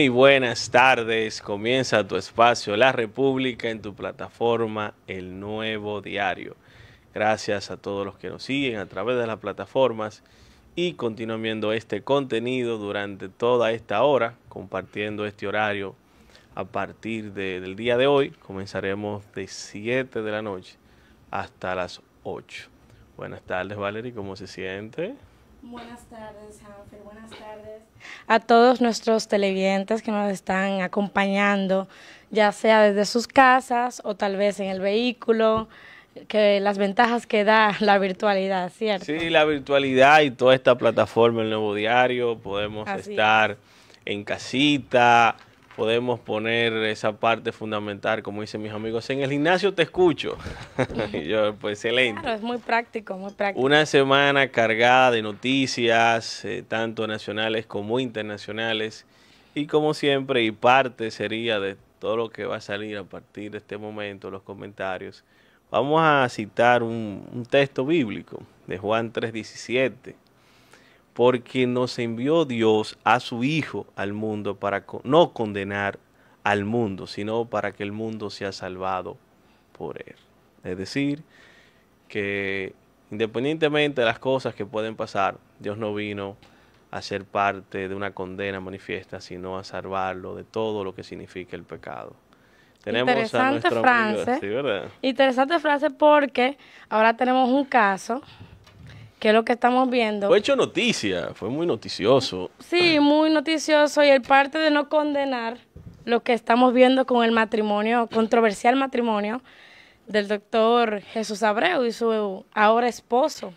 Muy buenas tardes. Comienza tu espacio La República en tu plataforma El Nuevo Diario. Gracias a todos los que nos siguen a través de las plataformas y continúan viendo este contenido durante toda esta hora, compartiendo este horario a partir del día de hoy. Comenzaremos de 7 de la noche hasta las 8. Buenas tardes, Valerie. ¿Cómo se siente? Buenas tardes, Hanfer. Buenas tardes a todos nuestros televidentes que nos están acompañando, ya sea desde sus casas o tal vez en el vehículo, que las ventajas que da la virtualidad, ¿cierto? Sí, la virtualidad y toda esta plataforma, el nuevo diario, podemos estar en casita, podemos poner esa parte fundamental, como dicen mis amigos, en el gimnasio te escucho. yo, pues excelente. es muy práctico, muy práctico. Una semana cargada de noticias, eh, tanto nacionales como internacionales, y como siempre, y parte sería de todo lo que va a salir a partir de este momento, los comentarios, vamos a citar un, un texto bíblico de Juan 3:17 porque nos envió Dios a su Hijo al mundo para no condenar al mundo, sino para que el mundo sea salvado por él. Es decir, que independientemente de las cosas que pueden pasar, Dios no vino a ser parte de una condena manifiesta, sino a salvarlo de todo lo que significa el pecado. Tenemos interesante a frase, interesante frase porque ahora tenemos un caso que es lo que estamos viendo. Fue hecho noticia, fue muy noticioso. Sí, muy noticioso y el parte de no condenar lo que estamos viendo con el matrimonio, controversial matrimonio del doctor Jesús Abreu y su ahora esposo,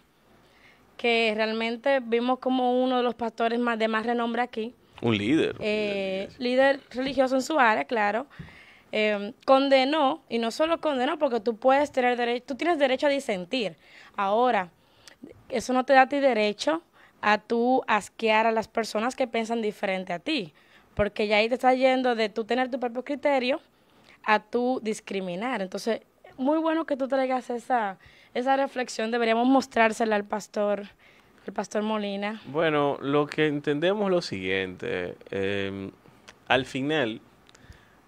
que realmente vimos como uno de los pastores de más renombre aquí. Un líder. Eh, líder, religioso en su área, claro. Em, condenó, y no solo condenó, porque tú puedes tener derecho, tú tienes derecho a disentir. Ahora, eso no te da ti derecho a tú asquear a las personas que piensan diferente a ti, porque ya ahí te está yendo de tú tener tu propio criterio a tú discriminar. Entonces, muy bueno que tú traigas esa, esa reflexión, deberíamos mostrársela al pastor, el pastor Molina. Bueno, lo que entendemos es lo siguiente, em, al final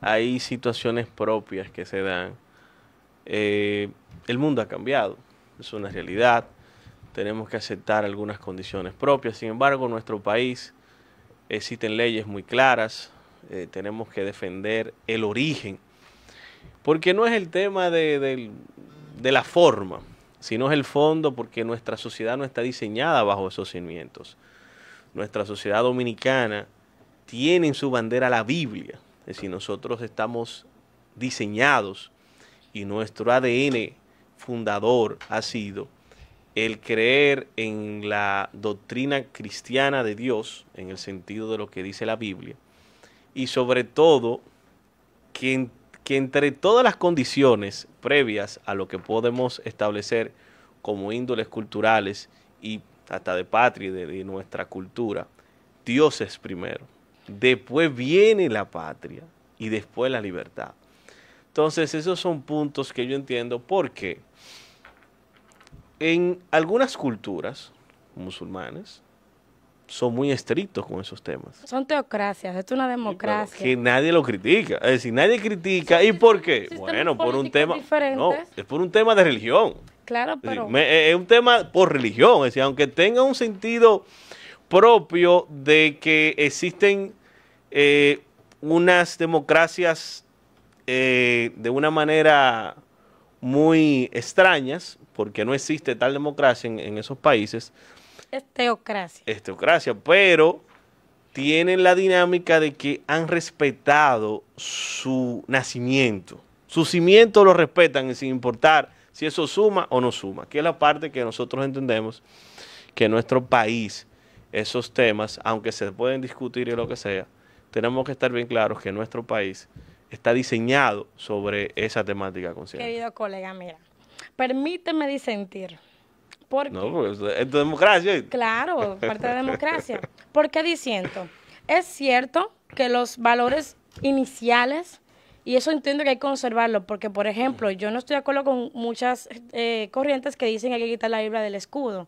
hay situaciones propias que se dan. Eh, el mundo ha cambiado, es una realidad tenemos que aceptar algunas condiciones propias. Sin embargo, en nuestro país eh, existen leyes muy claras, eh, tenemos que defender el origen, porque no es el tema de, de la forma, sino es el fondo, porque nuestra sociedad no está diseñada bajo esos cimientos. Nuestra sociedad dominicana tiene en su bandera la Biblia, es decir, nosotros estamos diseñados y nuestro ADN fundador ha sido el creer en la doctrina cristiana de Dios, en el sentido de lo que dice la Biblia, y sobre todo que, entre todas las condiciones previas a lo que podemos establecer como índoles culturales y hasta de patria, y de nuestra cultura, Dios es primero. Después viene la patria y después la libertad. Entonces esos son puntos que yo entiendo. ¿Por qué? en algunas culturas musulmanes son muy estrictos con esos temas. Son teocracias, esto es una democracia. que nadie lo critica, es decir, nadie critica. ¿Y por qué? Bueno, por un tema... No, es por un tema de religión. Claro, pero... Eh, es, un tema por religión, es decir, aunque tenga un sentido propio de que existen eh, unas democracias eh, de una manera muy extrañas, porque no existe tal democracia en, esos países. Es teocracia. pero tienen la dinámica de que han respetado su nacimiento. Su cimiento lo respetan sin importar si eso suma o no suma, que es la parte que nosotros entendemos que nuestro país esos temas, aunque se pueden discutir y lo que sea, tenemos que estar bien claros que nuestro país está diseñado sobre esa temática consciente. Querido colega, mira, Permíteme disentir. Porque, no, pues, es democracia. Claro, parte de la democracia. ¿Por qué Es cierto que los valores iniciales, y eso entiendo que hay que conservarlo, porque, por ejemplo, yo no estoy de acuerdo con muchas eh, corrientes que dicen que hay que quitar la libra del escudo.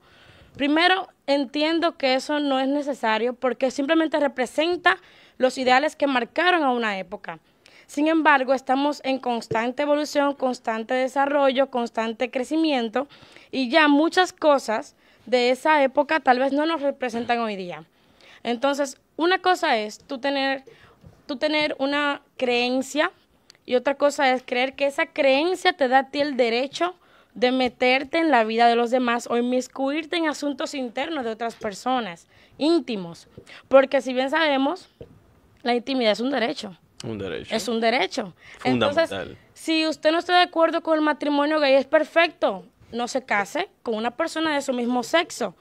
Primero, entiendo que eso no es necesario porque simplemente representa los ideales que marcaron a una época. Sin embargo, estamos en constante evolución, constante desarrollo, constante crecimiento y ya muchas cosas de esa época tal vez no nos representan hoy día. Entonces, una cosa es tú tener, tener una creencia y otra cosa es creer que esa creencia te da a ti el derecho de meterte en la vida de los demás o inmiscuirte en asuntos internos de otras personas, íntimos. Porque si bien sabemos, la intimidad es un derecho. Un derecho. Es un derecho. Entonces, si usted no está de acuerdo con el matrimonio gay, es perfecto. No se case con una persona de su mismo sexo,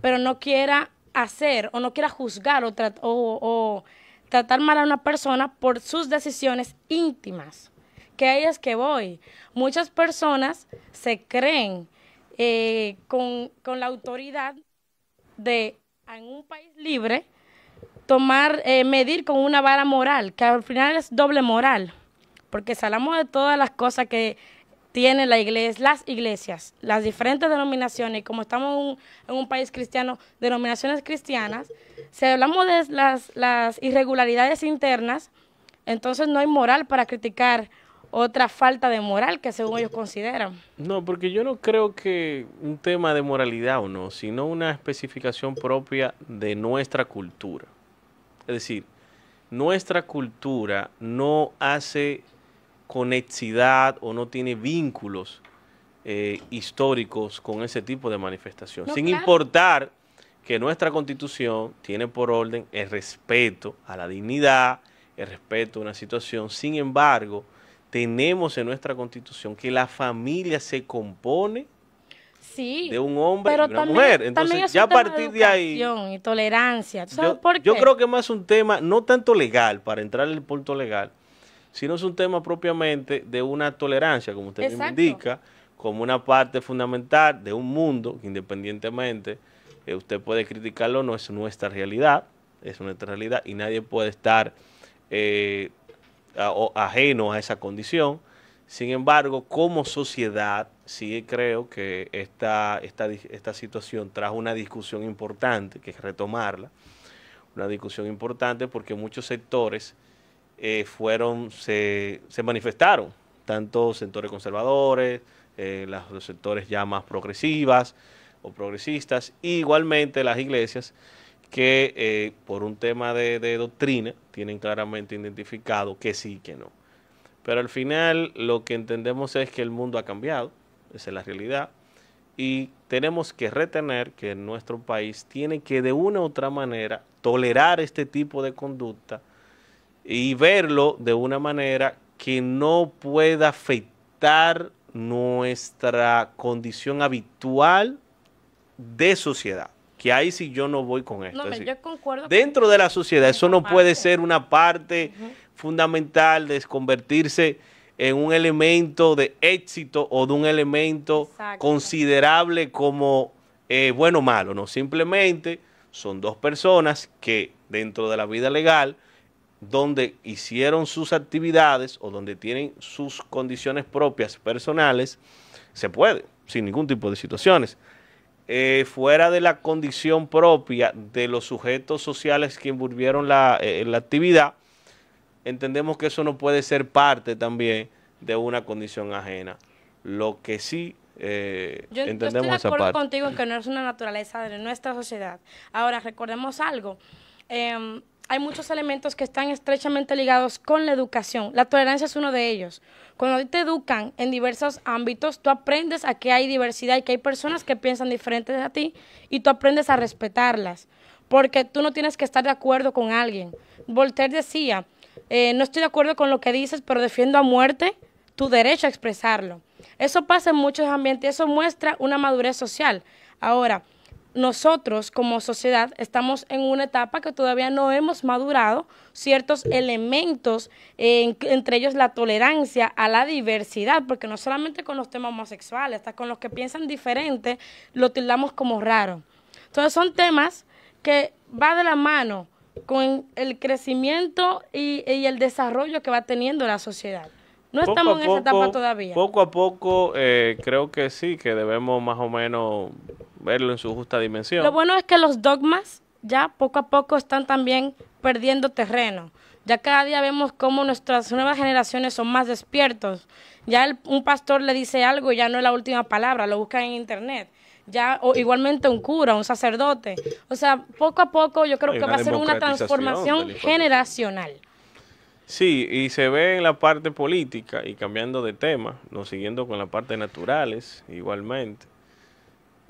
pero no quiera hacer o no quiera juzgar o, o, tratar mal a una persona por sus decisiones íntimas. Que ahí es que voy. Muchas personas se creen eh, con, con la autoridad de ah, en un país libre tomar, eh, medir con una vara moral, que al final es doble moral, porque hablamos de todas las cosas que tiene la iglesia, las iglesias, las diferentes denominaciones, y como estamos en un, país cristiano, denominaciones cristianas, si hablamos de las irregularidades internas, entonces no hay moral para criticar otra falta de moral que según ellos consideran. No, porque yo no creo que un tema de moralidad o no, sino una especificación propia de nuestra cultura. Es decir, nuestra cultura no hace conexidad o no tiene vínculos eh, históricos con ese tipo de manifestación. Sin importar que nuestra constitución tiene por orden el respeto a la dignidad, el respeto a una situación. Sin embargo, tenemos en nuestra constitución que la familia se compone de un hombre y una mujer. Entonces, ya a partir de, ahí. Y tolerancia. yo, creo que más un tema, no tanto legal, para entrar en el punto legal, sino es un tema propiamente de una tolerancia, como usted me indica, como una parte fundamental de un mundo que independientemente eh, usted puede criticarlo, no es nuestra realidad, es nuestra realidad y nadie puede estar eh, ajeno a esa condición. Sin embargo, como sociedad, sí creo que esta, esta, esta situación trajo una discusión importante, que es retomarla, una discusión importante porque muchos sectores eh, fueron, se, manifestaron, tanto sectores conservadores, eh, los sectores ya más progresivas o progresistas, igualmente las iglesias que eh, por un tema de, de doctrina tienen claramente identificado que sí y que no. Pero al final lo que entendemos es que el mundo ha cambiado, esa es la realidad. Y tenemos que retener que nuestro país tiene que de una u otra manera tolerar este tipo de conducta y verlo de una manera que no pueda afectar nuestra condición habitual de sociedad. Que ahí sí yo no voy con esto. dentro de la sociedad, eso no puede ser una parte fundamental de convertirse en un elemento de éxito o de un elemento considerable como eh, bueno o malo, no, simplemente son dos personas que dentro de la vida legal, donde hicieron sus actividades o donde tienen sus condiciones propias personales, se puede, sin ningún tipo de situaciones. Eh, fuera de la condición propia de los sujetos sociales que envolvieron la eh, actividad, entendemos que eso no puede ser parte también de una condición ajena. Lo que sí eh, yo, entendemos yo estoy de acuerdo contigo en que no es una naturaleza de nuestra sociedad. Ahora, recordemos algo. Em, hay muchos elementos que están estrechamente ligados con la educación. La tolerancia es uno de ellos. Cuando te educan en diversos ámbitos, tú aprendes a que hay diversidad y que hay personas que piensan diferentes a ti y tú aprendes a respetarlas, porque tú no tienes que estar de acuerdo con alguien. Voltaire decía, eh, no estoy de acuerdo con lo que dices, pero defiendo a muerte tu derecho a expresarlo. Eso pasa en muchos ambientes, y eso muestra una madurez social. Ahora, nosotros como sociedad estamos en una etapa que todavía no hemos madurado ciertos elementos, eh, entre ellos la tolerancia a la diversidad, porque no solamente con los temas homosexuales, hasta con los que piensan diferente, lo tildamos como raro. Entonces son temas que va de la mano con el crecimiento y, el desarrollo que va teniendo la sociedad. No estamos en esa etapa todavía. Poco a poco eh, creo que sí, que debemos más o menos verlo en su justa dimensión. Lo bueno es que los dogmas ya poco a poco están también perdiendo terreno. Ya cada día vemos cómo nuestras nuevas generaciones son más despiertos. Ya un pastor le dice algo, y ya no es la última palabra, lo buscan en internet ya o igualmente un cura, un sacerdote. O sea, poco a poco yo creo que va a ser una transformación generacional. Sí, y se ve en la parte política y cambiando de tema, no siguiendo con la parte naturales igualmente.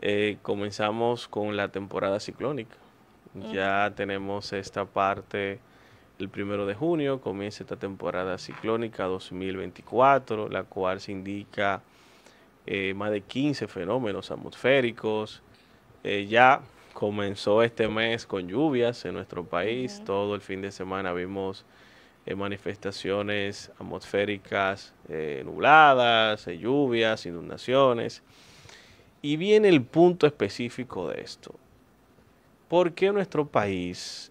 Eh, comenzamos con la temporada ciclónica. Ya tenemos esta parte el primero de junio, comienza esta temporada ciclónica 2024, la cual se indica eh, más de 15 fenómenos atmosféricos. Eh, ya comenzó este mes con lluvias en nuestro país. Todo el fin de semana vimos eh, manifestaciones atmosféricas nubladas, lluvias, inundaciones. Y viene el punto específico de esto. ¿Por qué nuestro país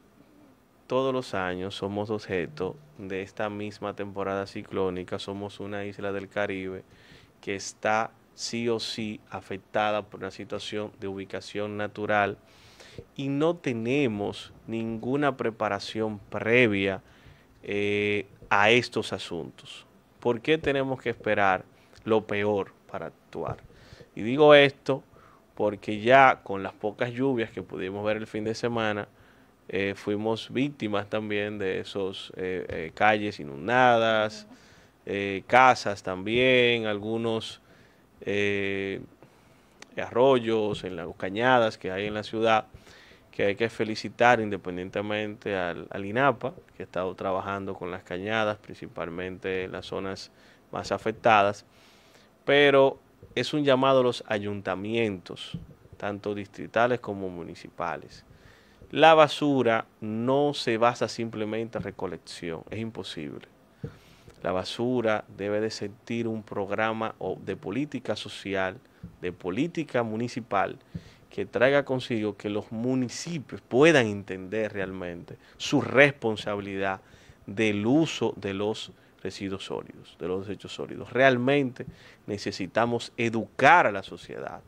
todos los años somos objeto de esta misma temporada ciclónica? Somos una isla del Caribe que está sí o sí afectada por una situación de ubicación natural y no tenemos ninguna preparación previa eh, a estos asuntos. ¿Por qué tenemos que esperar lo peor para actuar? Y digo esto porque ya con las pocas lluvias que pudimos ver el fin de semana, eh, fuimos víctimas también de esas eh, calles inundadas, casas también, algunos eh, arroyos, en las cañadas que hay en la ciudad, que hay que felicitar independientemente al, al, INAPA, que ha estado trabajando con las cañadas, principalmente en las zonas más afectadas, pero es un llamado a los ayuntamientos, tanto distritales como municipales. La basura no se basa simplemente en recolección, es imposible la basura debe de sentir un programa de política social, de política municipal, que traiga consigo que los municipios puedan entender realmente su responsabilidad del uso de los residuos sólidos, de los desechos sólidos. Realmente necesitamos educar a la sociedad.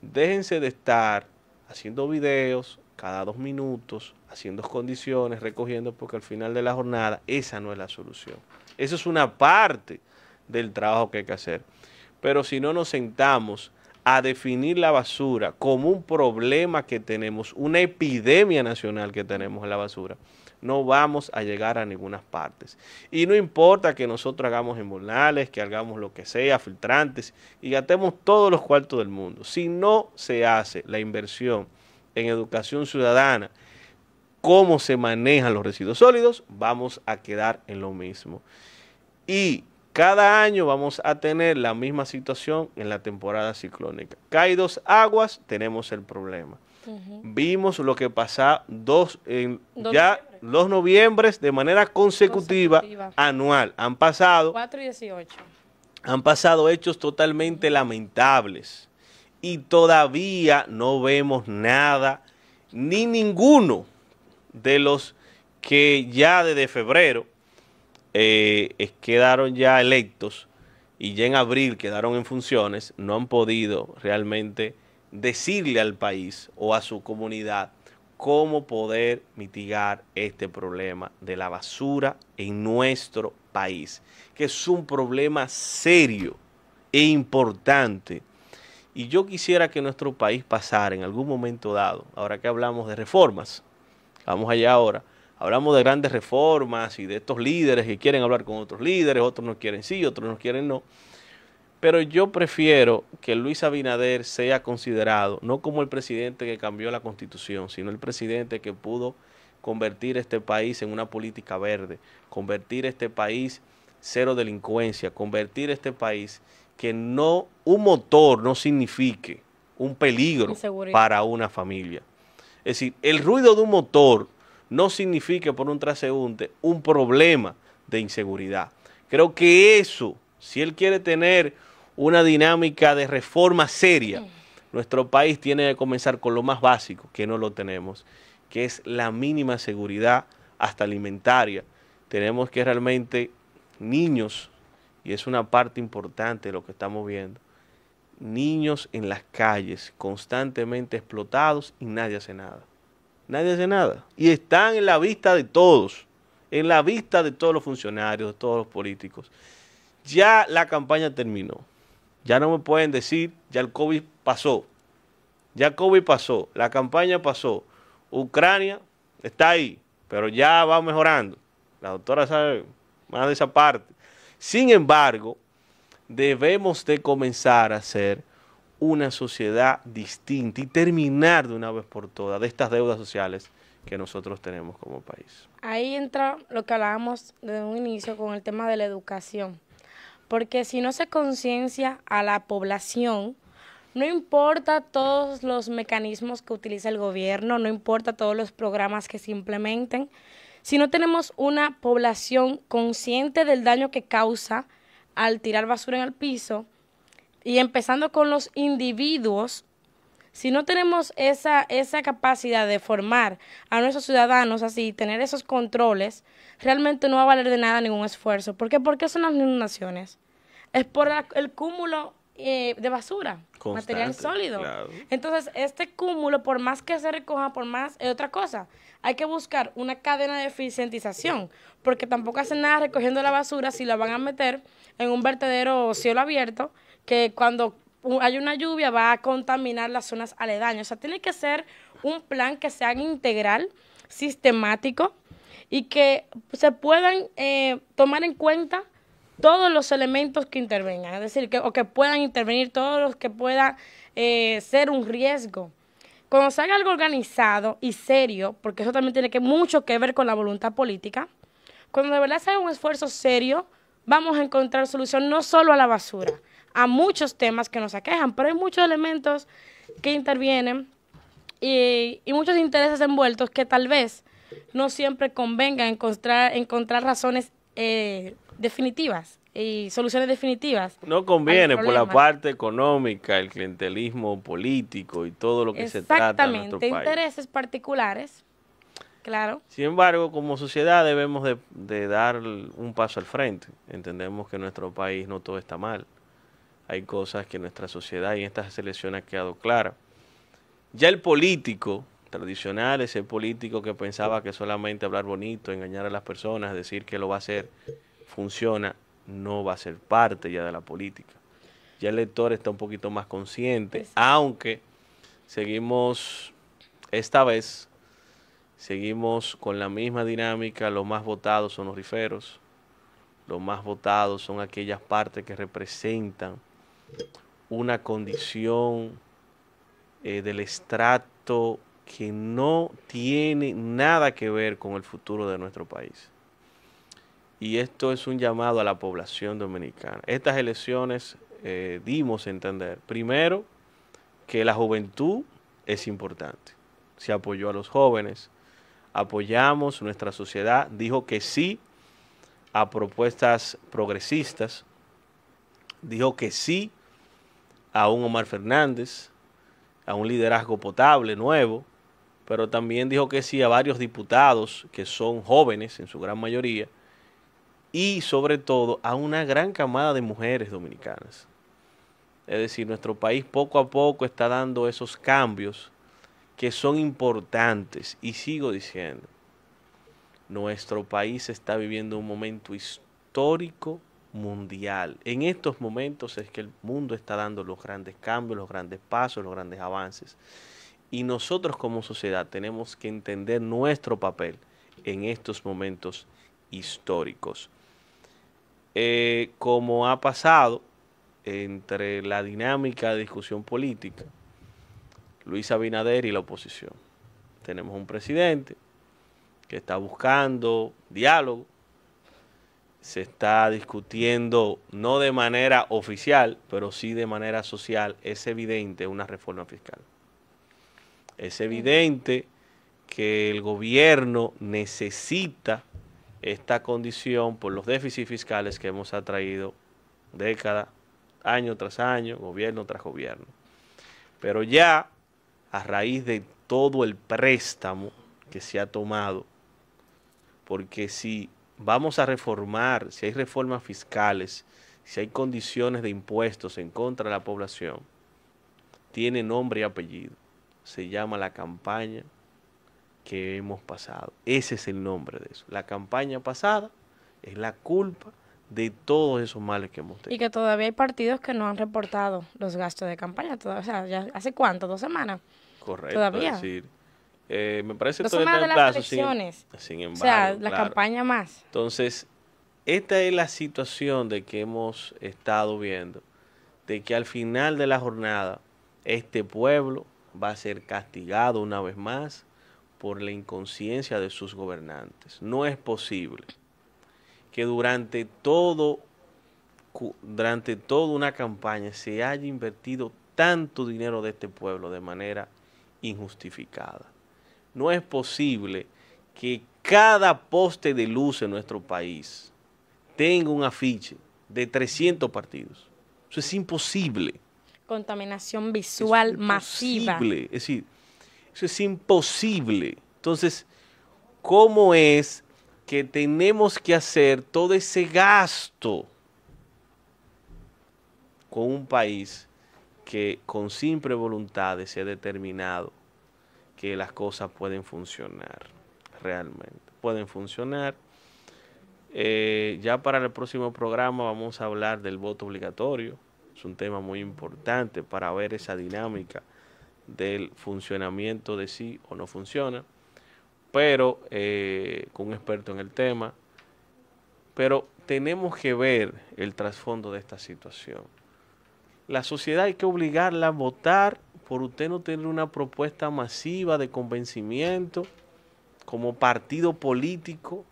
Déjense de estar haciendo videos cada dos minutos, haciendo condiciones, recogiendo, porque al final de la jornada esa no es la solución. Eso es una parte del trabajo que hay que hacer. Pero si no nos sentamos a definir la basura como un problema que tenemos, una epidemia nacional que tenemos en la basura, no vamos a llegar a ninguna parte. Y no importa que nosotros hagamos embolnales, que hagamos lo que sea, filtrantes, y gastemos todos los cuartos del mundo. Si no se hace la inversión en educación ciudadana, cómo se manejan los residuos sólidos, vamos a quedar en lo mismo. Y cada año vamos a tener la misma situación en la temporada ciclónica. Cae dos aguas, tenemos el problema. Vimos lo que pasa dos, en, ya los noviembres de manera consecutiva, anual. Han pasado... Han pasado hechos totalmente lamentables y todavía no vemos nada, ni ninguno de los que ya desde febrero eh, quedaron ya electos y ya en abril quedaron en funciones, no han podido realmente decirle al país o a su comunidad cómo poder mitigar este problema de la basura en nuestro país, que es un problema serio e importante. Y yo quisiera que nuestro país pasara en algún momento dado, ahora que hablamos de reformas, vamos allá ahora, Hablamos de grandes reformas y de estos líderes que quieren hablar con otros líderes, otros no quieren sí, otros no quieren no. Pero yo prefiero que Luis Abinader sea considerado no como el presidente que cambió la constitución, sino el presidente que pudo convertir este país en una política verde, convertir este país cero delincuencia, convertir este país que no un motor no signifique un peligro para una familia. Es decir, el ruido de un motor no signifique por un transeúnte un problema de inseguridad. Creo que eso, si él quiere tener una dinámica de reforma seria, nuestro país tiene que comenzar con lo más básico, que no lo tenemos, que es la mínima seguridad hasta alimentaria. Tenemos que realmente niños, y es una parte importante de lo que estamos viendo, niños en las calles constantemente explotados y nadie hace nada. Nadie hace nada. Y están en la vista de todos, en la vista de todos los funcionarios, de todos los políticos. Ya la campaña terminó. Ya no me pueden decir, ya el COVID pasó. Ya COVID pasó, la campaña pasó. Ucrania está ahí, pero ya va mejorando. La doctora sabe más de esa parte. Sin embargo, debemos de comenzar a hacer una sociedad distinta y terminar de una vez por todas de estas deudas sociales que nosotros tenemos como país. Ahí entra lo que hablábamos desde un inicio con el tema de la educación, porque si no se conciencia a la población, no importa todos los mecanismos que utiliza el gobierno, no importa todos los programas que se implementen, si no tenemos una población consciente del daño que causa al tirar basura en el piso, y empezando con los individuos, si no tenemos esa, esa capacidad de formar a nuestros ciudadanos así, tener esos controles, realmente no va a valer de nada ningún esfuerzo. ¿Por qué? Porque son las inundaciones. Es por el cúmulo eh, de basura, material sólido. Entonces, este cúmulo, por más que se recoja, por más, es otra cosa. Hay que buscar una cadena de eficientización, porque tampoco hacen nada recogiendo la basura si la van a meter en un vertedero cielo abierto, que cuando hay una lluvia va a contaminar las zonas aledañas. O sea, tiene que ser un plan que sea integral, sistemático y que se puedan eh, tomar en cuenta todos los elementos que intervengan, es decir, que, o que puedan intervenir todos los que puedan eh, ser un riesgo. Cuando se haga algo organizado y serio, porque eso también tiene mucho que ver con la voluntad política, cuando de verdad se haga un esfuerzo serio, vamos a encontrar solución no solo a la basura, a muchos temas que nos aquejan, pero hay muchos elementos que intervienen y, muchos intereses envueltos que tal vez no siempre convenga encontrar, encontrar razones eh, definitivas y soluciones definitivas. No conviene por la parte económica, el clientelismo político y todo lo que se trata en nuestro país. Exactamente, intereses particulares, claro. Sin embargo, como sociedad debemos de, de dar un paso al frente. Entendemos que en nuestro país no todo está mal hay cosas que nuestra sociedad y estas elecciones ha quedado clara. Ya el político tradicional, ese político que pensaba que solamente hablar bonito, engañar a las personas, decir que lo va a hacer, funciona, no va a ser parte ya de la política. Ya el lector está un poquito más consciente, pues aunque seguimos, esta vez, seguimos con la misma dinámica, los más votados son los riferos, los más votados son aquellas partes que representan una condición eh, del estrato que no tiene nada que ver con el futuro de nuestro país. Y esto es un llamado a la población dominicana. Estas elecciones eh, dimos a entender, primero, que la juventud es importante. Se apoyó a los jóvenes, apoyamos nuestra sociedad, dijo que sí a propuestas progresistas, dijo que sí a un Omar Fernández, a un liderazgo potable, nuevo, pero también dijo que sí a varios diputados que son jóvenes en su gran mayoría y sobre todo a una gran camada de mujeres dominicanas. Es decir, nuestro país poco a poco está dando esos cambios que son importantes y sigo diciendo, nuestro país está viviendo un momento histórico mundial. En estos momentos es que el mundo está dando los grandes cambios, los grandes pasos, los grandes avances. Y nosotros como sociedad tenemos que entender nuestro papel en estos momentos históricos. Eh, como ha pasado entre la dinámica de discusión política, Luis Abinader y la oposición. Tenemos un presidente que está buscando diálogo, se está discutiendo, no de manera oficial, pero sí de manera social, es evidente una reforma fiscal. Es evidente que el gobierno necesita esta condición por los déficits fiscales que hemos atraído década, año tras año, gobierno tras gobierno. Pero ya a raíz de todo el préstamo que se ha tomado, porque si vamos a reformar, si hay reformas fiscales, si hay condiciones de impuestos en contra de la población, tiene nombre y apellido. Se llama la campaña que hemos pasado. Ese es el nombre de eso. La campaña pasada es la culpa de todos esos males que hemos tenido. Y que todavía hay partidos que no han reportado los gastos de campaña. Todavía, o sea, ya ¿hace cuánto? ¿Dos semanas? Correcto. Todavía. Eh, me parece todo está Sin, embargo. O sea, la campaña más. Entonces, esta es la situación de que hemos estado viendo, de que al final de la jornada, este pueblo va a ser castigado una vez más por la inconsciencia de sus gobernantes. No es posible que durante todo durante toda una campaña se haya invertido tanto dinero de este pueblo de manera injustificada no es posible que cada poste de luz en nuestro país tenga un afiche de 300 partidos. Eso es imposible. Contaminación visual es masiva. Imposible. Es decir, eso es imposible. Entonces, ¿cómo es que tenemos que hacer todo ese gasto con un país que con simple voluntad se ha determinado que las cosas pueden funcionar, realmente. Pueden funcionar. Eh, ya para el próximo programa vamos a hablar del voto obligatorio. Es un tema muy importante para ver esa dinámica del funcionamiento de sí o no funciona. Pero eh, con un experto en el tema. Pero tenemos que ver el trasfondo de esta situación. La sociedad hay que obligarla a votar por usted no tener una propuesta masiva de convencimiento como partido político.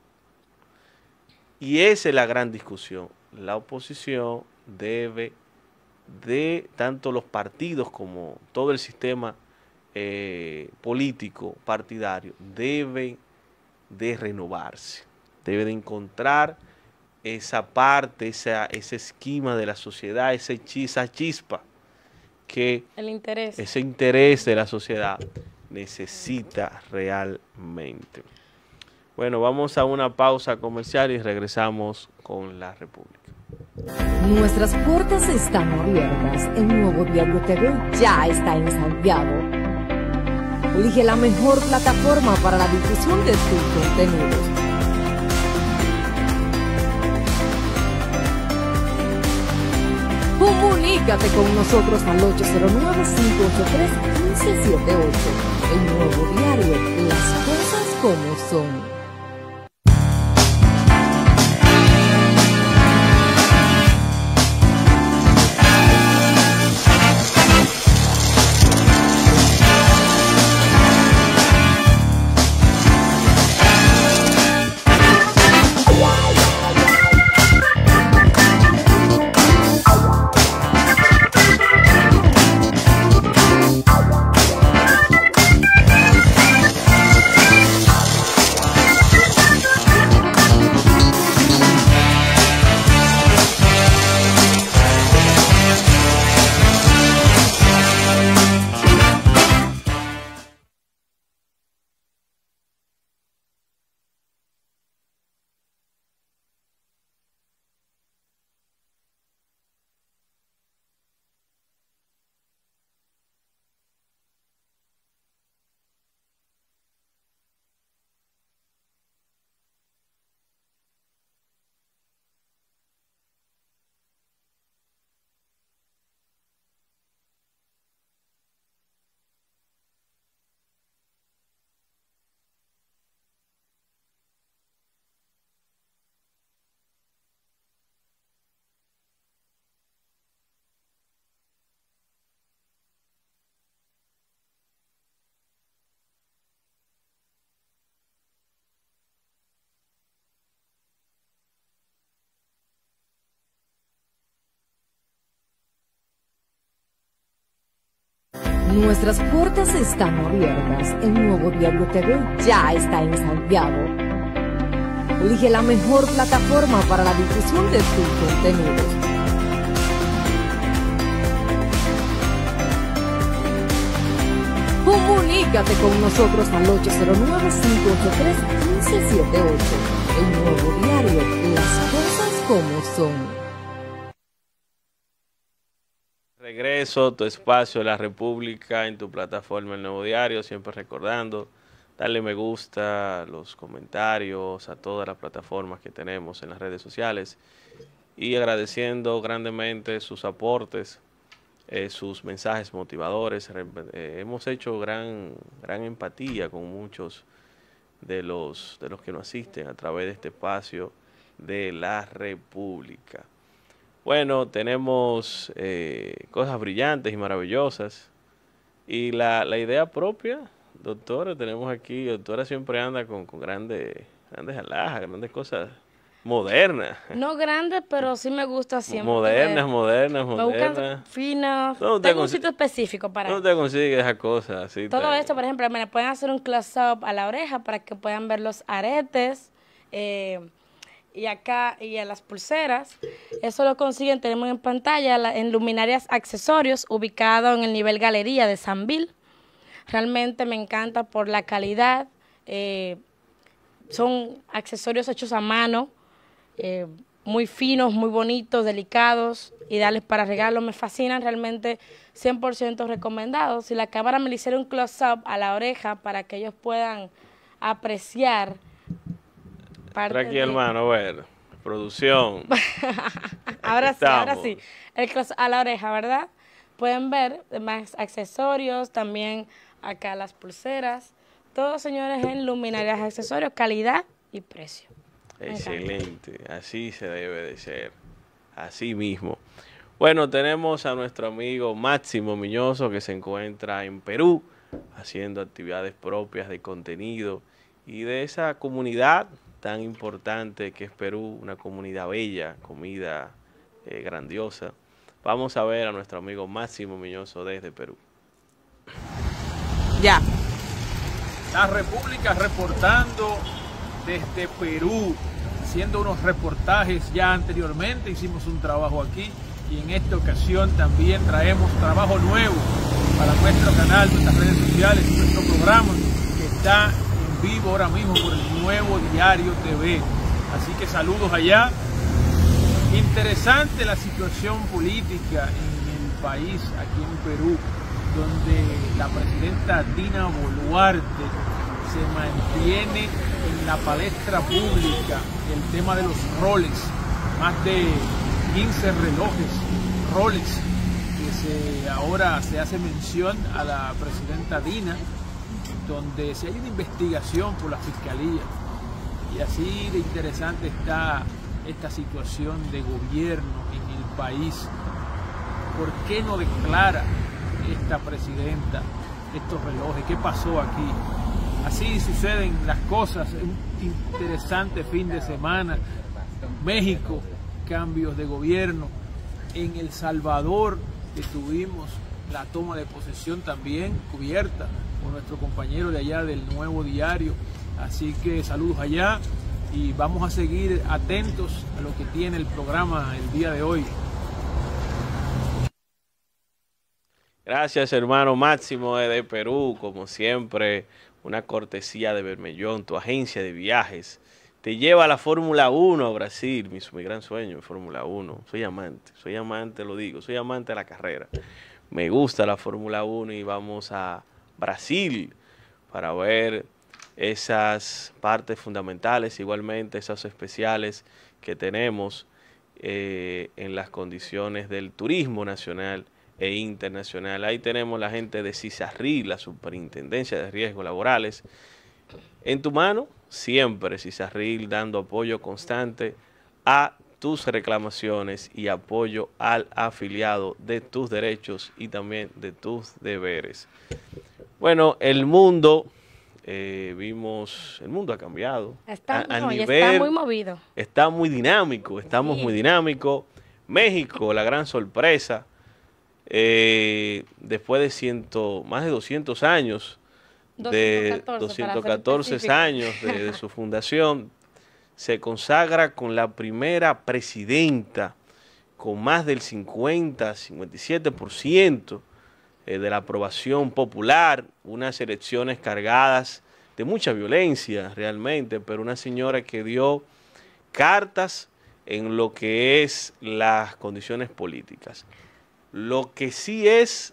Y esa es la gran discusión. La oposición debe de tanto los partidos como todo el sistema eh, político partidario debe de renovarse, debe de encontrar esa parte, ese esquema de la sociedad, esa chispa que ese interés de la sociedad necesita realmente. Bueno, vamos a una pausa comercial y regresamos con la República. Nuestras puertas están abiertas. El nuevo Diablo TV ya está en Santiago. Elige la mejor plataforma para la difusión de sus contenidos Comunícate con nosotros al 809-583-1578. El nuevo diario, las cosas como son. Nuestras puertas están abiertas. El nuevo Diablo TV ya está en Santiago. Elige la mejor plataforma para la difusión de tu contenido. Comunícate con nosotros al 809-583-1578. El nuevo diario, las cosas como son. regreso, tu espacio, de La República, en tu plataforma El Nuevo Diario, siempre recordando, darle me gusta, los comentarios, a todas las plataformas que tenemos en las redes sociales y agradeciendo grandemente sus aportes, eh, sus mensajes motivadores. Eh, hemos hecho gran, gran empatía con muchos de los, de los que nos asisten a través de este espacio de la República. Bueno, tenemos eh, cosas brillantes y maravillosas. Y la, la, idea propia, doctora, tenemos aquí, doctora siempre anda con, con grandes, grandes alhajas, grandes cosas modernas. No grandes, pero sí me gusta siempre. Modernas, modernas, modernas. Finas. Tengo un sitio específico para. ¿Cómo te consigues esas cosas? Todo esto, por ejemplo, me pueden hacer un close-up a la oreja para que puedan ver los aretes. Eh, y acá y a las pulseras. Eso lo consiguen, tenemos en pantalla en Luminarias Accesorios, ubicado en el nivel Galería de San Realmente me encanta por la calidad. Eh, son accesorios hechos a mano, eh, muy finos, muy bonitos, delicados, ideales para regalos. Me fascinan, realmente 100% recomendados. Si la cámara me le hiciera un close-up a la oreja para que ellos puedan apreciar aquí, hermano, a ver. Producción. ahora sí, ahora sí. a la oreja, ¿verdad? Pueden ver más accesorios, también acá las pulseras. Todos señores, en luminarias, accesorios, calidad y precio. Excelente, así se debe de ser. Así mismo. Bueno, tenemos a nuestro amigo Máximo Miñoso que se encuentra en Perú haciendo actividades propias de contenido y de esa comunidad tan importante que es Perú, una comunidad bella, comida eh, grandiosa. Vamos a ver a nuestro amigo Máximo Miñoso desde Perú. Ya. La República reportando desde Perú, haciendo unos reportajes ya anteriormente, hicimos un trabajo aquí y en esta ocasión también traemos trabajo nuevo para nuestro canal, nuestras redes sociales, nuestro programa que está vivo ahora mismo por el nuevo diario TV. Así que saludos allá. Interesante la situación política en el país, aquí en Perú, donde la presidenta Dina Boluarte se mantiene en la palestra pública el tema de los roles, más de 15 relojes, roles, que se, ahora se hace mención a la presidenta Dina donde si hay una investigación por la fiscalía, y así de interesante está esta situación de gobierno en el país, ¿por qué no declara esta presidenta estos relojes? ¿Qué pasó aquí? Así suceden las cosas, un interesante fin de semana, México, cambios de gobierno, en El Salvador estuvimos la toma de posesión también cubierta con nuestro compañero de allá del Nuevo Diario. Así que saludos allá y vamos a seguir atentos a lo que tiene el programa el día de hoy. Gracias, hermano Máximo de Perú, como siempre, una cortesía de Bermellón, tu agencia de viajes. Te lleva a la Fórmula 1 a Brasil, mi, mi gran sueño, Fórmula 1. Soy amante, soy amante, lo digo, soy amante de la carrera. Me gusta la Fórmula 1 y vamos a, Brasil, para ver esas partes fundamentales, igualmente esas especiales que tenemos eh, en las condiciones del turismo nacional e internacional. Ahí tenemos la gente de CISARRI, la Superintendencia de Riesgos Laborales. En tu mano, siempre CISARRI dando apoyo constante a tus reclamaciones y apoyo al afiliado de tus derechos y también de tus deberes. Bueno, el mundo, eh, vimos, el mundo ha cambiado. Está, está muy movido. Está muy dinámico, estamos muy dinámicos. México, la gran sorpresa. Eh, después de ciento, más de 200 años, 214, de 214 años de, de su fundación, se consagra con la primera presidenta con más del 50, 57% eh, de la aprobación popular, unas elecciones cargadas de mucha violencia realmente, pero una señora que dio cartas en lo que es las condiciones políticas. Lo que sí es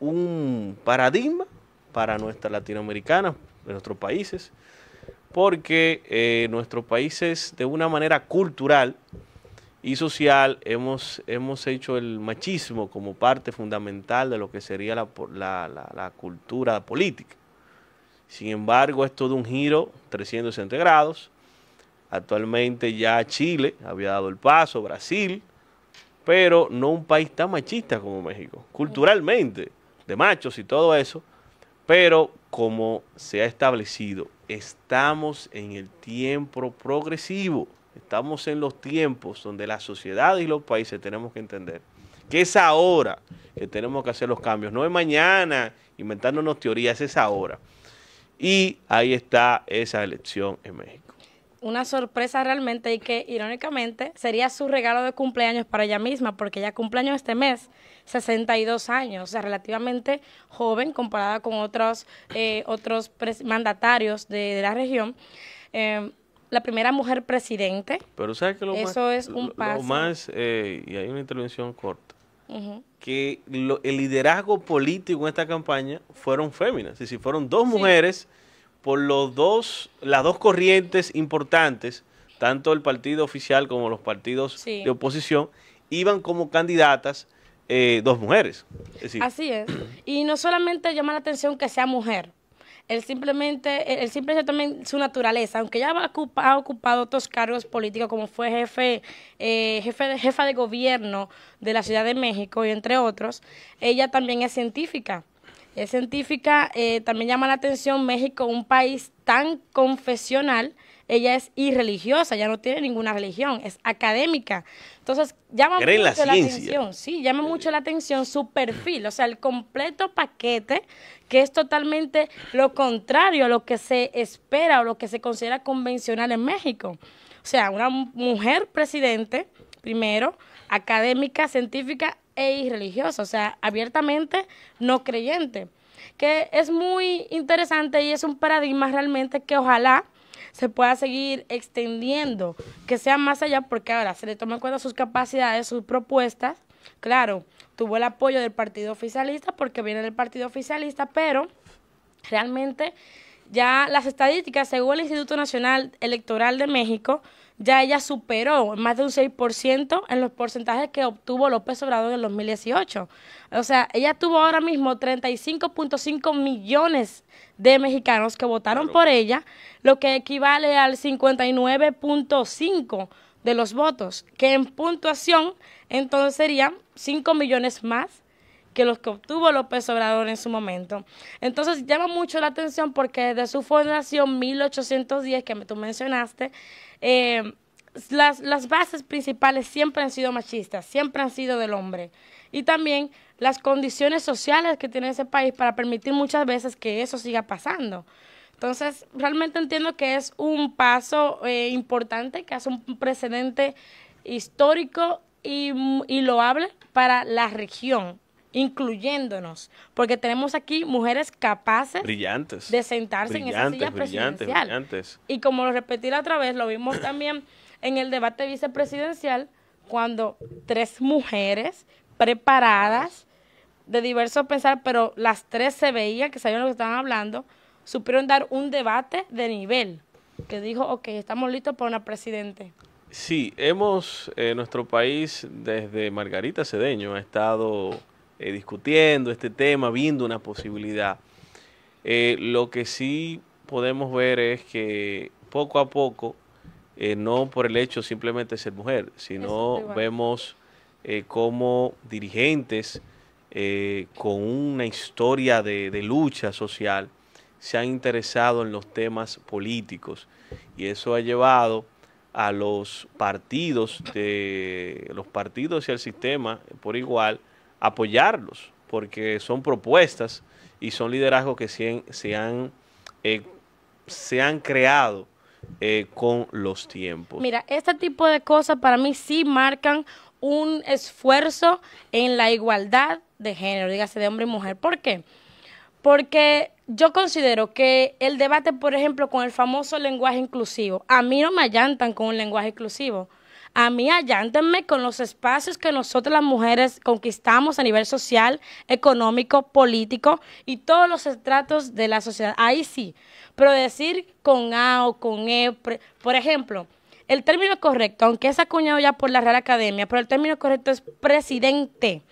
un paradigma para nuestra latinoamericana, de nuestros países, porque eh, nuestros países de una manera cultural y social hemos, hemos hecho el machismo como parte fundamental de lo que sería la, la cultura política. Sin embargo, es todo un giro 360 grados. Actualmente ya Chile había dado el paso, Brasil, pero no un país tan machista como México, culturalmente, de machos y todo eso, pero como se ha establecido, estamos en el tiempo progresivo. Estamos en los tiempos donde la sociedad y los países tenemos que entender que es ahora que tenemos que hacer los cambios, no es mañana inventándonos teorías, es ahora. Y ahí está esa elección en México. Una sorpresa realmente y que irónicamente sería su regalo de cumpleaños para ella misma, porque ella cumpleaños este mes, 62 años, o sea, relativamente joven comparada con otros, eh, otros mandatarios de, la región. Eh, la primera mujer presidente. Pero ¿sabes que lo Eso es un paso. Lo más, eh, y hay una intervención corta, que el liderazgo político en esta campaña fueron féminas, y si fueron dos mujeres por los dos, las dos corrientes importantes, tanto el partido oficial como los partidos de oposición, iban como candidatas eh, dos mujeres. Así es. Y no solamente llama la atención que sea mujer, él simplemente, él simplemente también su naturaleza, aunque ya ha ocupado otros cargos políticos, como fue jefe, eh, jefe de, jefa de gobierno de la Ciudad de México y entre otros, ella también es científica. Es científica, eh, también llama la atención México, un país tan confesional, ella es irreligiosa, ya no tiene ninguna religión, es académica. Entonces, llama mucho la, atención, sí, llama mucho la atención su perfil, o sea, el completo paquete que es totalmente lo contrario a lo que se espera o lo que se considera convencional en México. O sea, una mujer presidente, primero, académica, científica e irreligiosa, o sea, abiertamente no creyente, que es muy interesante y es un paradigma realmente que ojalá se pueda seguir extendiendo, que sea más allá, porque ahora se le toma en cuenta sus capacidades, sus propuestas. Claro, tuvo el apoyo del partido oficialista, porque viene del partido oficialista, pero realmente ya las estadísticas, según el Instituto Nacional Electoral de México, ya ella superó más de un 6% en los porcentajes que obtuvo López Obrador en el 2018. O sea, ella tuvo ahora mismo 35.5 millones de mexicanos que votaron por ella, lo que equivale al 59.5 de los votos, que en puntuación entonces serían 5 millones más que los que obtuvo López Obrador en su momento. Entonces llama mucho la atención porque desde su fundación 1810, que tú mencionaste, eh, las, bases principales siempre han sido machistas, siempre han sido del hombre. Y también las condiciones sociales que tiene ese país para permitir muchas veces que eso siga pasando. Entonces, realmente entiendo que es un paso eh, importante, que hace un precedente histórico y loable para la región incluyéndonos, porque tenemos aquí mujeres capaces brillantes, de sentarse en esa silla presidencial. Brillantes, Y como lo repetí la otra vez, lo vimos también en el debate vicepresidencial, cuando tres mujeres preparadas, de diversos pensar, pero las tres se veían que sabían lo que estaban hablando, supieron dar un debate de nivel, que dijo, ok, estamos listos para una presidente. Sí, hemos, en eh, nuestro país desde Margarita Cedeño ha estado eh, discutiendo este tema, viendo una posibilidad. Eh, lo que sí podemos ver es que poco a poco, eh, no por el hecho simplemente de ser mujer, sino vemos cómo dirigentes con una historia de, lucha social se han interesado en los temas políticos y eso ha llevado a los partidos de los partidos y al sistema por igual apoyarlos, porque son propuestas y son liderazgos que se, han, eh, creado eh, con los tiempos. Mira, este tipo de cosas para mí sí marcan un esfuerzo en la igualdad de género, dígase de hombre y mujer. ¿Por qué? Porque yo considero que el debate, por ejemplo, con el famoso lenguaje inclusivo, a mí no me allantan con un lenguaje inclusivo. A mí allántenme con los espacios que nosotros las mujeres conquistamos a nivel social, económico, político y todos los estratos de la sociedad. Ahí sí, pero decir con A o con E, por ejemplo, el término correcto, aunque es acuñado ya por la Real Academia, pero el término correcto es presidente,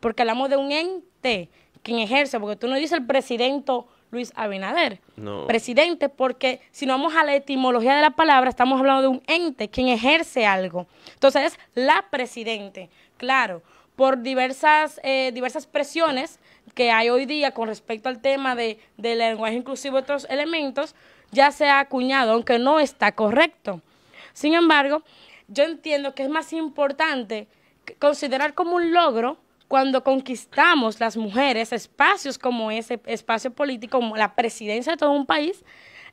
porque hablamos de un ente quien ejerce, porque tú no dices el presidente Luis Abinader, presidente, porque si no vamos a la etimología de la palabra, estamos hablando de un ente, quien ejerce algo. Entonces es la presidente, claro, por diversas, eh, diversas presiones que hay hoy día con respecto al tema de, del lenguaje inclusivo y otros elementos, ya se ha acuñado, aunque no está correcto. Sin embargo, yo entiendo que es más importante considerar como un logro cuando conquistamos las mujeres espacios como ese espacio político, la presidencia de todo un país,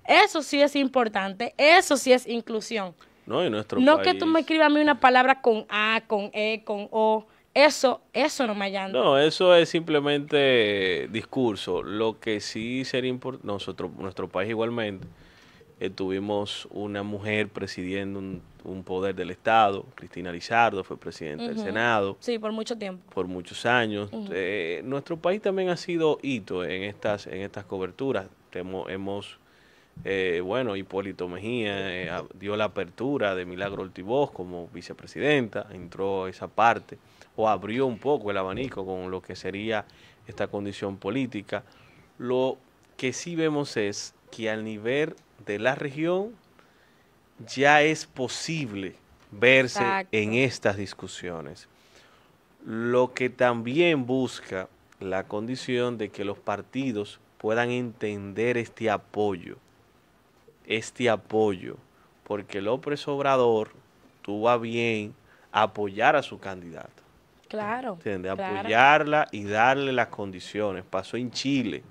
eso sí es importante, eso sí es inclusión. No, y nuestro no que tú me escribas a mí una palabra con A, con E, con O. Eso, eso no me llama. No, eso es simplemente discurso. Lo que sí sería importante, nosotros, nuestro país igualmente, eh, tuvimos una mujer presidiendo un un poder del Estado. Cristina Lizardo fue presidenta del Senado. Sí, por mucho tiempo. Por muchos años. Eh, nuestro país también ha sido hito en estas, en estas coberturas. Hemos, eh, bueno, Hipólito Mejía eh, dio la apertura de Milagro Ortiz como vicepresidenta, entró esa parte, o abrió un poco el abanico con lo que sería esta condición política. Lo que sí vemos es que al nivel de la región ya es posible verse en estas discusiones. Lo que también busca la condición de que los partidos puedan entender este apoyo, este apoyo, porque López Obrador tuvo a bien apoyar a su candidato. Claro. Apoyarla y darle las condiciones. Pasó en Chile,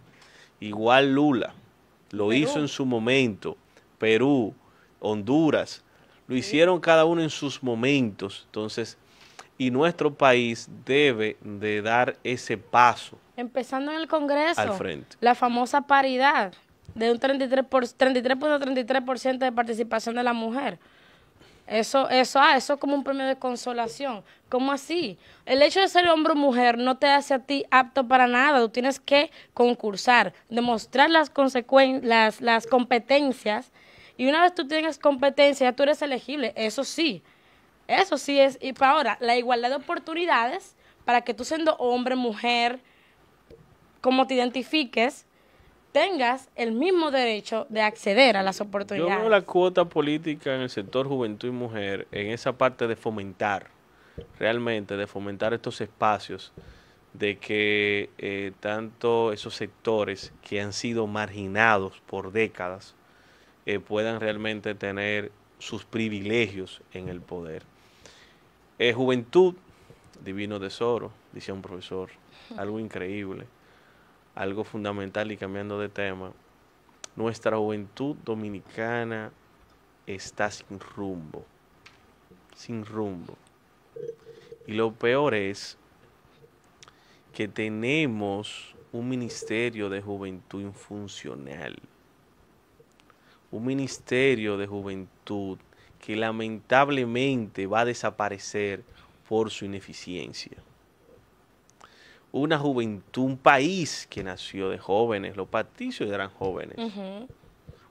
igual Lula, lo hizo en su momento, Perú, Honduras. Lo hicieron cada uno en sus momentos. Entonces, y nuestro país debe de dar ese paso. Empezando en el Congreso. La famosa paridad de un 33 por, 33.33% de participación de la mujer. Eso, eso, ah, eso es como un premio de consolación. ¿Cómo así? El hecho de ser hombre o mujer no te hace a ti apto para nada. Tú tienes que concursar, demostrar las, las competencias y una vez tú tengas competencia, ya tú eres elegible. Eso sí, eso sí es. Y para ahora, la igualdad de oportunidades para que tú siendo hombre, mujer, como te identifiques, tengas el mismo derecho de acceder a las oportunidades. Yo veo la cuota política en el sector juventud y mujer en esa parte de fomentar, realmente, de fomentar estos espacios de que eh, tanto esos sectores que han sido marginados por décadas, eh, puedan realmente tener sus privilegios en el poder. Eh, juventud, divino tesoro, dice un profesor, algo increíble, algo fundamental y cambiando de tema, nuestra juventud dominicana está sin rumbo, sin rumbo. Y lo peor es que tenemos un ministerio de juventud infuncional un ministerio de juventud que lamentablemente va a desaparecer por su ineficiencia. Una juventud, un país que nació de jóvenes, los patricios eran jóvenes.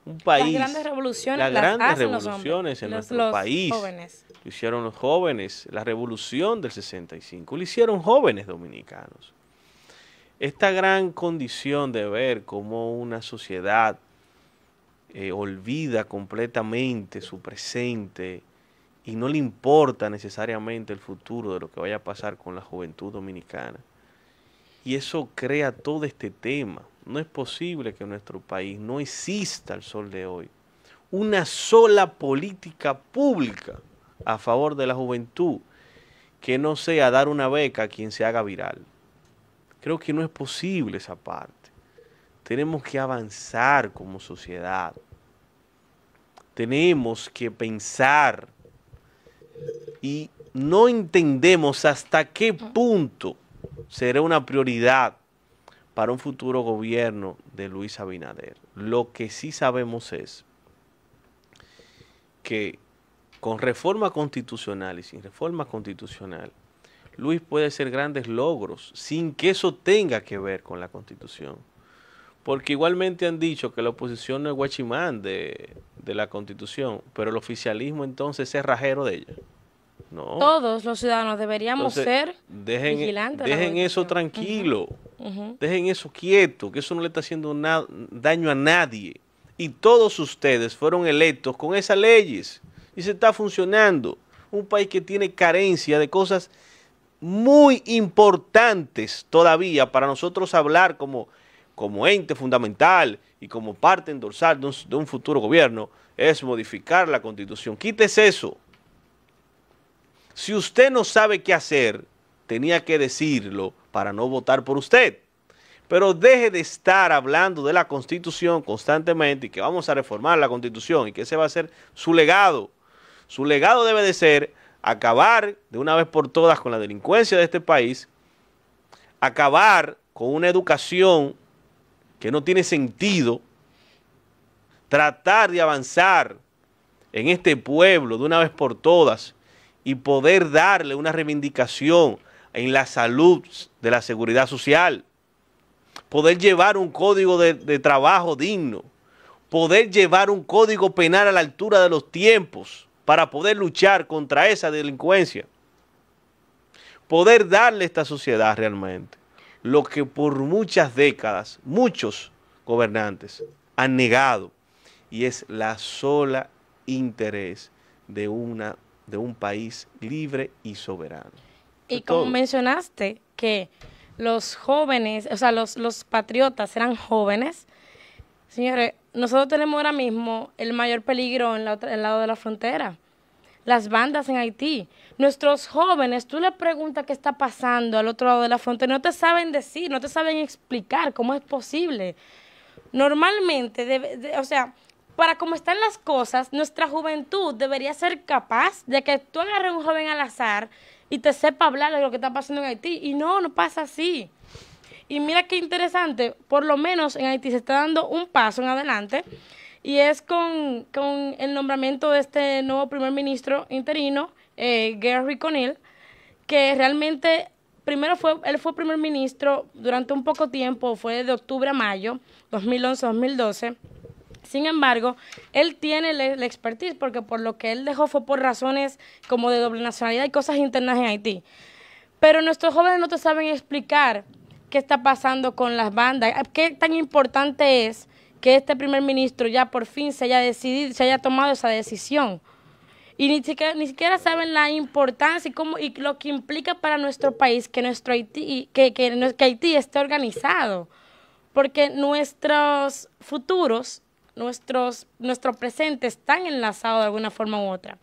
Un país. Las grandes revoluciones. Las grandes revoluciones en nuestro país. Jóvenes. Lo hicieron los jóvenes. La revolución del 65. Lo hicieron jóvenes dominicanos. Esta gran condición de ver cómo una sociedad eh, olvida completamente su presente y no le importa necesariamente el futuro de lo que vaya a pasar con la juventud dominicana. Y eso crea todo este tema. No es posible que en nuestro país no exista al sol de hoy una sola política pública a favor de la juventud que no sea dar una beca a quien se haga viral. Creo que no es posible esa parte. Tenemos que avanzar como sociedad. Tenemos que pensar y no entendemos hasta qué punto será una prioridad para un futuro gobierno de Luis Abinader. Lo que sí sabemos es que con reforma constitucional y sin reforma constitucional, Luis puede hacer grandes logros sin que eso tenga que ver con la constitución. Porque igualmente han dicho que la oposición no es guachimán de, la constitución, pero el oficialismo entonces es rajero de ella. No. Todos los ciudadanos deberíamos ser dejen, vigilantes. Dejen eso tranquilo, dejen eso quieto, que eso no le está haciendo daño a nadie. Y todos ustedes fueron electos con esas leyes y se está funcionando. Un país que tiene carencia de cosas muy importantes todavía para nosotros hablar como como ente fundamental y como parte endorsal de un, futuro gobierno es modificar la constitución. Quítese eso. Si usted no sabe qué hacer, tenía que decirlo para no votar por usted. Pero deje de estar hablando de la constitución constantemente y que vamos a reformar la constitución y que ese va a ser su legado. Su legado debe de ser acabar de una vez por todas con la delincuencia de este país, acabar con una educación que no tiene sentido tratar de avanzar en este pueblo de una vez por todas y poder darle una reivindicación en la salud de la seguridad social, poder llevar un código de, trabajo digno, poder llevar un código penal a la altura de los tiempos para poder luchar contra esa delincuencia, poder darle a esta sociedad realmente lo que por muchas décadas muchos gobernantes han negado y es la sola interés de, una, de un país libre y soberano. y como mencionaste que los jóvenes, o sea, los, los patriotas eran jóvenes, señores, nosotros tenemos ahora mismo el mayor peligro en, la en el lado de la frontera las bandas en Haití. Nuestros jóvenes, tú le preguntas qué está pasando al otro lado de la frontera, no te saben decir, no te saben explicar cómo es posible. Normalmente, o sea, para cómo están las cosas, nuestra juventud debería ser capaz de que tú agarres a un joven al azar y te sepa hablar de lo que está pasando en Haití. Y no, no pasa así. Y mira qué interesante, por lo menos en Haití se está dando un paso en adelante. Y es con, el nombramiento de este nuevo primer ministro interino, eh, Gary Connell, que realmente primero fue, él fue primer ministro durante un poco tiempo, fue de octubre a mayo, 2011-2012. Sin embargo, él tiene la expertise porque por lo que él dejó fue por razones como de doble nacionalidad y cosas internas en Haití. Pero nuestros jóvenes no te saben explicar qué está pasando con las bandas, qué tan importante es que este primer ministro ya por fin se haya decidido, se haya tomado esa decisión. Y ni siquiera, ni siquiera saben la importancia y, cómo, y lo que implica para nuestro país que, nuestro Haití, Haití esté organizado. Porque nuestros futuros, nuestros, nuestro presente están enlazados de alguna forma u otra.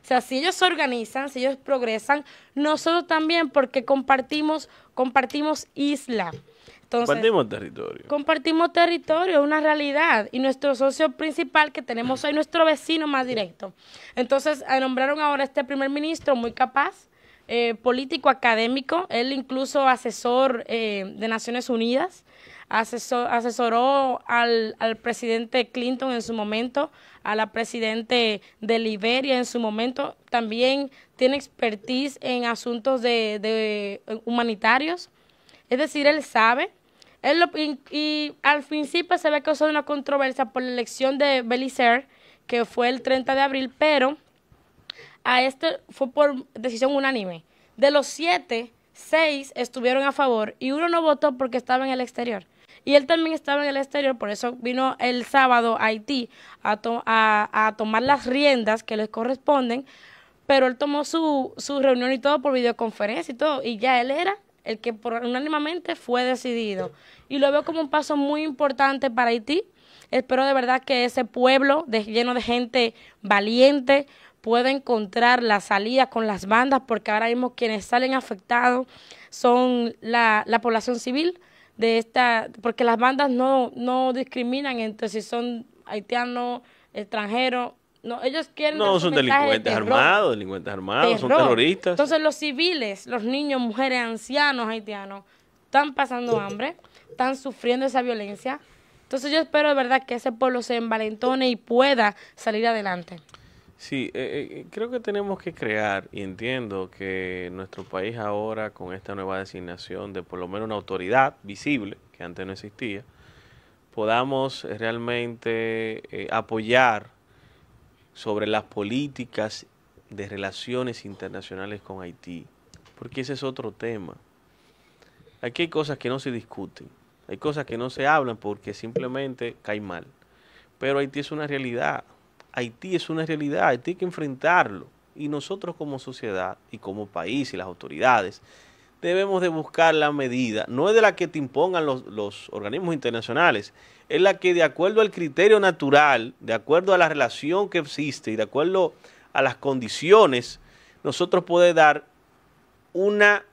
O sea, si ellos se organizan, si ellos progresan, nosotros también, porque compartimos, compartimos isla compartimos territorio. Compartimos territorio, es una realidad. Y nuestro socio principal que tenemos hoy, nuestro vecino más directo. Entonces, eh, nombraron ahora este primer ministro muy capaz, eh, político académico, él incluso asesor eh, de Naciones Unidas, asesoró al, presidente Clinton en su momento, a la presidente de Liberia en su momento, también tiene expertise en asuntos de, de humanitarios, es decir, él sabe él y, al principio se había causado una controversia por la elección de Beliser, que fue el 30 de abril, pero a este fue por decisión unánime. De los siete, seis estuvieron a favor y uno no votó porque estaba en el exterior. Y él también estaba en el exterior, por eso vino el sábado a Haití a, tomar las riendas que les corresponden, pero él tomó su, su reunión y todo por videoconferencia y todo, y ya él era el que por, unánimamente fue decidido. Y lo veo como un paso muy importante para Haití. Espero de verdad que ese pueblo lleno de gente valiente pueda encontrar la salida con las bandas, porque ahora mismo quienes salen afectados son la, población civil de esta, porque las bandas no, no discriminan entre si son haitianos, extranjeros, no, ellos quieren. No, son delincuentes armados, delincuentes armados, son terroristas. Entonces, los civiles, los niños, mujeres, ancianos haitianos, están pasando hambre, están sufriendo esa violencia. Entonces, yo espero de verdad que ese pueblo se envalentone y pueda salir adelante. Sí, eh, eh, creo que tenemos que crear, y entiendo que nuestro país ahora, con esta nueva designación de por lo menos una autoridad visible, que antes no existía, podamos realmente eh, apoyar sobre las políticas de relaciones internacionales con Haití, porque ese es otro tema. Aquí hay cosas que no se discuten, hay cosas que no se hablan porque simplemente cae mal. Pero Haití es una realidad, Haití es una realidad, Haití hay que enfrentarlo. Y nosotros como sociedad y como país y las autoridades debemos de buscar la medida, no es de la que te impongan los, organismos internacionales, es la que de acuerdo al criterio natural, de acuerdo a la relación que existe y de acuerdo a las condiciones, nosotros podemos dar una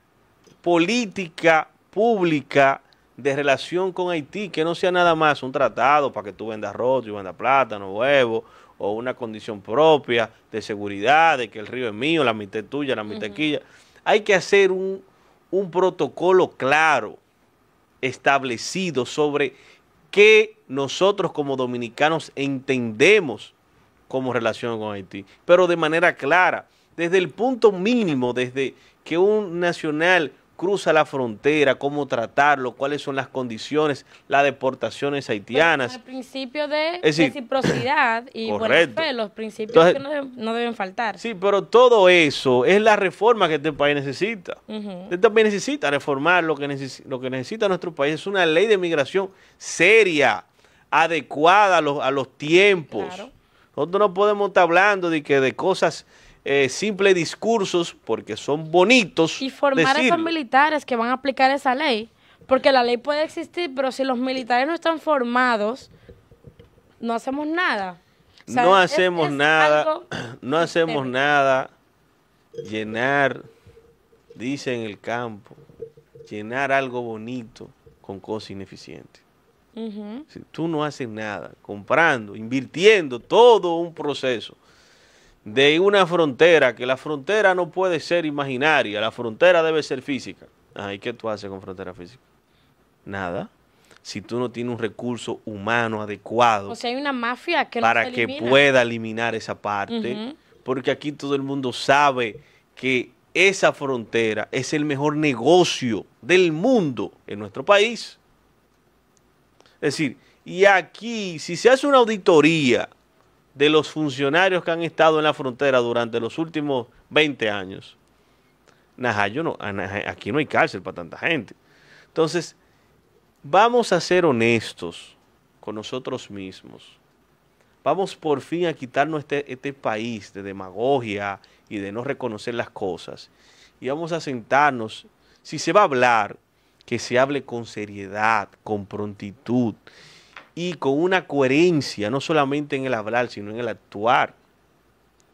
política pública de relación con Haití, que no sea nada más un tratado para que tú vendas arroz, y vendas plátano, huevo, o una condición propia de seguridad, de que el río es mío, la mitad es tuya, la mitad es Hay que hacer un, un protocolo claro establecido sobre qué nosotros como dominicanos entendemos como relación con Haití, pero de manera clara, desde el punto mínimo, desde que un nacional cruza la frontera, cómo tratarlo, cuáles son las condiciones, las deportaciones haitianas. el principio de reciprocidad y Buena pues, los principios que no deben, faltar. Sí, pero todo eso es la reforma que este país necesita. Usted necesita reformar lo que, lo que necesita nuestro país. Es una ley de migración seria, adecuada a los, tiempos. Claro. Nosotros no podemos estar hablando de que de cosas eh, simples discursos porque son bonitos. Y formar a esos militares que van a aplicar esa ley. Porque la ley puede existir, pero si los militares no están formados, no hacemos nada. no hacemos nada, no hacemos nada. Llenar, dice en el campo, llenar algo bonito con cosas ineficientes. Si tú no haces nada, comprando, invirtiendo todo un proceso de una frontera, que la frontera no puede ser imaginaria, la frontera debe ser física. Ay, ¿qué tú haces con frontera física? Nada. Si tú no tienes un recurso humano adecuado. O hay una mafia que Para que pueda eliminar esa parte. Porque aquí todo el mundo sabe que esa frontera es el mejor negocio del mundo en nuestro país. Es decir, y aquí, si se hace una auditoría de los funcionarios que han estado en la frontera durante los últimos 20 años. no, aquí no hay cárcel para tanta gente. Entonces, vamos a ser honestos con nosotros mismos. Vamos por fin a quitarnos este, este país de demagogia y de no reconocer las cosas. Y vamos a sentarnos, si se va a hablar, que se hable con seriedad, con prontitud y con una coherencia, no solamente en el hablar, sino en el actuar.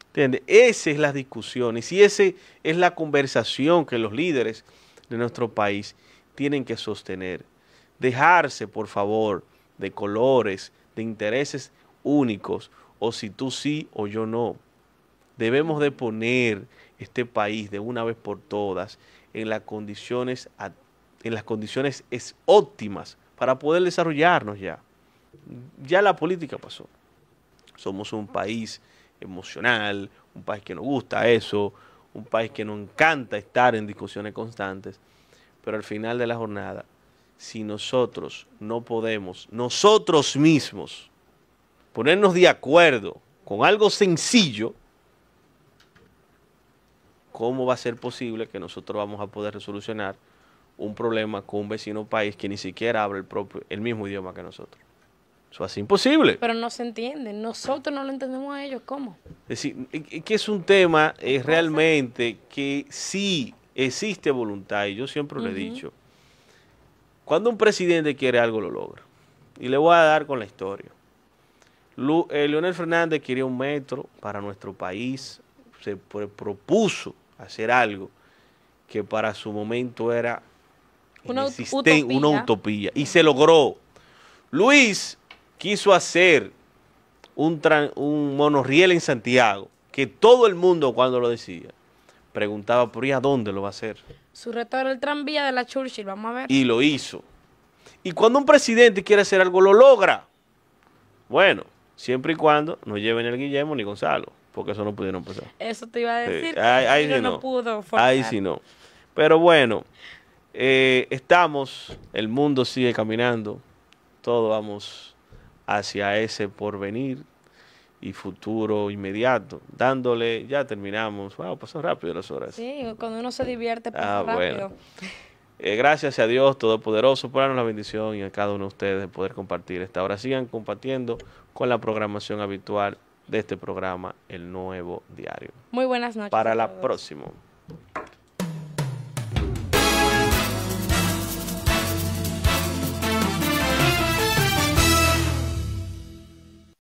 ¿Entiendes? Esa es las discusiones y esa es la conversación que los líderes de nuestro país tienen que sostener. Dejarse, por favor, de colores, de intereses únicos, o si tú sí o yo no. Debemos de poner este país de una vez por todas en las condiciones, en las condiciones óptimas para poder desarrollarnos ya ya la política pasó. Somos un país emocional, un país que nos gusta eso, un país que nos encanta estar en discusiones constantes, pero al final de la jornada, si nosotros no podemos, nosotros mismos, ponernos de acuerdo con algo sencillo, ¿cómo va a ser posible que nosotros vamos a poder resolucionar un problema con un vecino país que ni siquiera habla el, propio, el mismo idioma que nosotros? Eso es imposible. Pero no se entiende. Nosotros no lo entendemos a ellos. ¿Cómo? Es decir, que es un tema es realmente que sí existe voluntad. Y yo siempre lo he dicho. Cuando un presidente quiere algo, lo logra. Y le voy a dar con la historia. Eh, Leonel Fernández quería un metro para nuestro país. Se propuso hacer algo que para su momento era una una utopía. Y se logró. Luis quiso hacer un, un monorriel en Santiago, que todo el mundo cuando lo decía, preguntaba por ahí a dónde lo va a hacer. Su reto era el tranvía de la Churchill, vamos a ver. Y lo hizo. Y cuando un presidente quiere hacer algo, lo logra. Bueno, siempre y cuando no lleven el Guillermo ni Gonzalo, porque eso no pudieron pasar. Eso te iba a decir. Ahí, sí no. ahí sí no. Pero bueno, eh, estamos, el mundo sigue caminando, todos vamos hacia ese porvenir y futuro inmediato, dándole, ya terminamos, wow, pasó rápido las horas. Sí, cuando uno se divierte, pasa ah, rápido. Eh, gracias a Dios Todopoderoso por darnos la bendición y a cada uno de ustedes de poder compartir esta hora. Sigan compartiendo con la programación habitual de este programa, El Nuevo Diario. Muy buenas noches. Para la próxima.